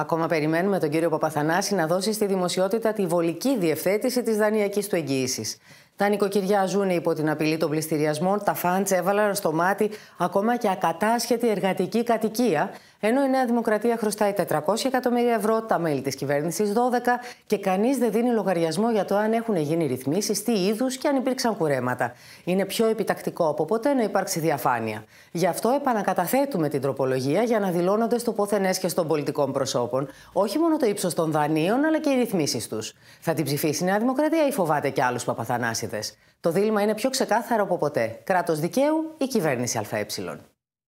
Ακόμα περιμένουμε τον κύριο Παπαθανάση να δώσει στη δημοσιότητα τη βολική διευθέτηση της δανειακής του εγγύησης. Τα νοικοκυριά ζουν υπό την απειλή των πληστηριασμών, τα φαντ έβαλαν στο μάτι ακόμα και ακατάσχετη εργατική κατοικία, ενώ η Νέα Δημοκρατία χρωστάει 400 εκατομμύρια ευρώ, τα μέλη της κυβέρνησης 12 και κανείς δεν δίνει λογαριασμό για το αν έχουν γίνει ρυθμίσεις, τι είδους και αν υπήρξαν κουρέματα. Είναι πιο επιτακτικό από ποτέ να υπάρξει διαφάνεια. Γι' αυτό επανακαταθέτουμε την τροπολογία για να δηλώνονται στο πόθεν έσχεση των πολιτικών προσώπων όχι μόνο το ύψος των δανείων, αλλά και οι ρυθμίσεις τους. Θα την ψηφίσει η Νέα Δημοκρατία ή φοβάται και άλλους Παπαθανάσιδες. Το δίλημα είναι πιο ξεκάθαρο από ποτέ. Κράτος δικαίου ή κυβέρνηση ΑΕ.